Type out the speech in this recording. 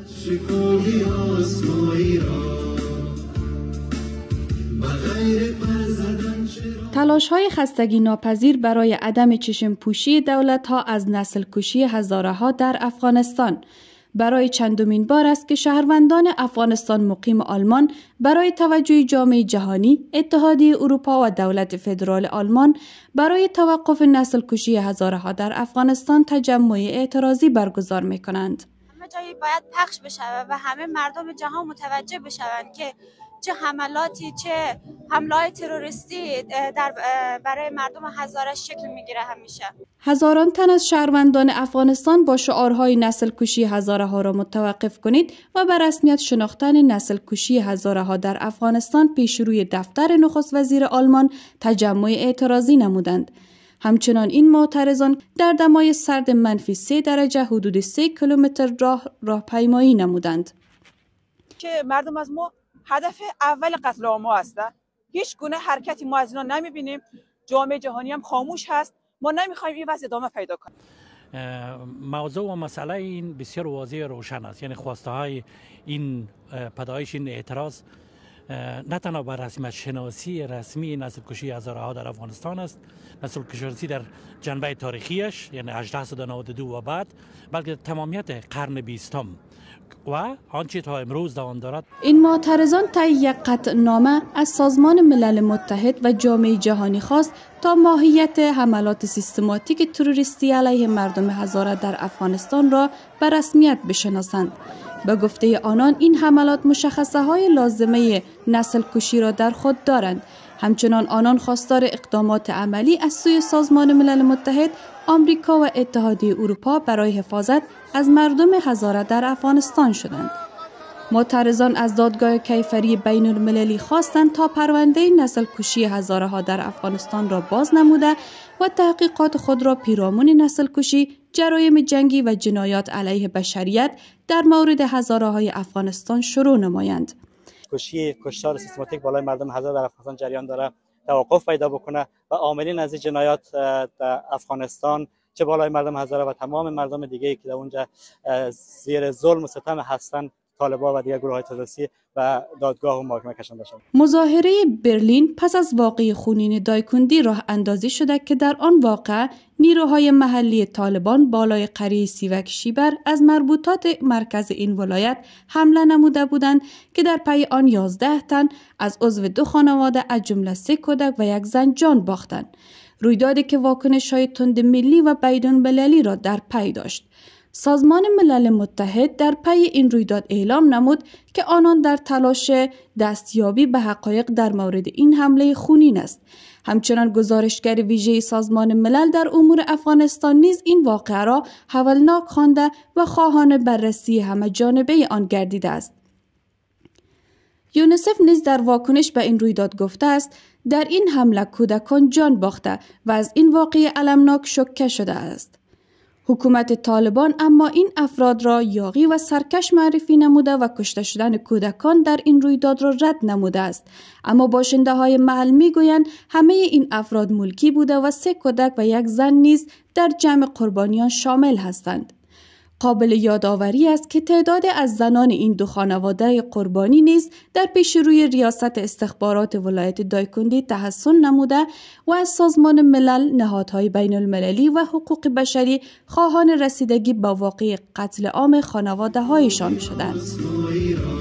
تلاش‌های تلاش های خستگی ناپذیر برای عدم چشم پوشی دولت ها از نسل کشی هزاره ها در افغانستان برای چندمین بار است که شهروندان افغانستان مقیم آلمان برای توجه جامعه جهانی، اتحادیه اروپا و دولت فدرال آلمان برای توقف نسل کشی هزاره ها در افغانستان تجمعی اعتراضی برگزار می کنند. جایی باید پخش بشه و همه مردم جهان متوجه بشوند که چه حملاتی چه حمله تروریستی در برای مردم هزارش شکل میگیره همیشه هزاران تن از شهروندان افغانستان با شعارهای نسل کشی هزاره ها را متوقف کنید و بر رسمیت شناختن نسل کشی هزاره ها در افغانستان پیش روی دفتر نخست وزیر آلمان تجمع اعتراضی نمودند همچنان این معترضان در دمای سرد منفی 3 درجه حدود 3 کیلومتر راه پیمایی نمودند که مردم از ما هدف اول قتل ما هستند هیچ گونه حرکتی ما از اینا نمیبینیم جامعه جهانی هم خاموش هست ما نمیخوایم این وضع ادامه پیدا کنیم موضوع و مسئله این بسیار واضح روشن است یعنی خواسته های این پدایش این اعتراض نه تنها به رسم شناسی رسمی نسل کشی ها در افغانستان است نسل کشی در جنبه تاریخیش یعنی 1892 و بعد بلکه تمامیت قرن بیستم و آنچه تا امروز دوام دارد این معترضان تی یک نامه از سازمان ملل متحد و جامعه جهانی خواست تا ماهیت حملات سیستماتیک تروریستی علیه مردم هزاره در افغانستان را به رسمیت بشناسند. به گفته آنان این حملات مشخصه های لازمه نسل کشی را در خود دارند. همچنان آنان خواستار اقدامات عملی از سوی سازمان ملل متحد، آمریکا و اتحادیه اروپا برای حفاظت از مردم هزاره در افغانستان شدند. معترضان از دادگاه کیفری بین المللی خواستند تا پرونده نسل کشی هزاره ها در افغانستان را باز نموده و تحقیقات خود را پیرامون نسل کشی جرایم جنگی و جنایات علیه بشریت در مورد هزاره های افغانستان شروع نمایند. کشی کشتار سیستماتیک بالای مردم هزار در افغانستان جریان داره توقف پیدا بکنه و عاملین از جنایات در افغانستان چه بالای مردم هزاره و تمام مردم دیگه که در اونجا زیر ظلم و ستم هستن طالبان و دیگر گروه های و دادگاه و محاکمه کشان مظاهره برلین پس از واقعی خونین دایکندی راه اندازی شده که در آن واقع نیروهای محلی طالبان بالای قریه سیوک شیبر از مربوطات مرکز این ولایت حمله نموده بودند که در پی آن 11 تن از عضو دو خانواده از جمله سه کودک و یک زن جان باختند رویدادی که واکنش های تند ملی و بیدون بللی را در پی داشت سازمان ملل متحد در پی این رویداد اعلام نمود که آنان در تلاش دستیابی به حقایق در مورد این حمله خونین است. همچنان گزارشگر ویژه سازمان ملل در امور افغانستان نیز این واقعه را حولناک خوانده و خواهان بررسی همه جانبه آن گردیده است. یونسف نیز در واکنش به این رویداد گفته است در این حمله کودکان جان باخته و از این واقعه علمناک شکه شده است. حکومت طالبان اما این افراد را یاغی و سرکش معرفی نموده و کشته شدن کودکان در این رویداد را رد نموده است اما باشنده های محل گویند همه این افراد ملکی بوده و سه کودک و یک زن نیز در جمع قربانیان شامل هستند قابل یادآوری است که تعداد از زنان این دو خانواده قربانی نیز در پیش روی ریاست استخبارات ولایت دایکندی تحسن نموده و از سازمان ملل نهادهای بین المللی و حقوق بشری خواهان رسیدگی به واقع قتل عام خانواده هایشان شدند.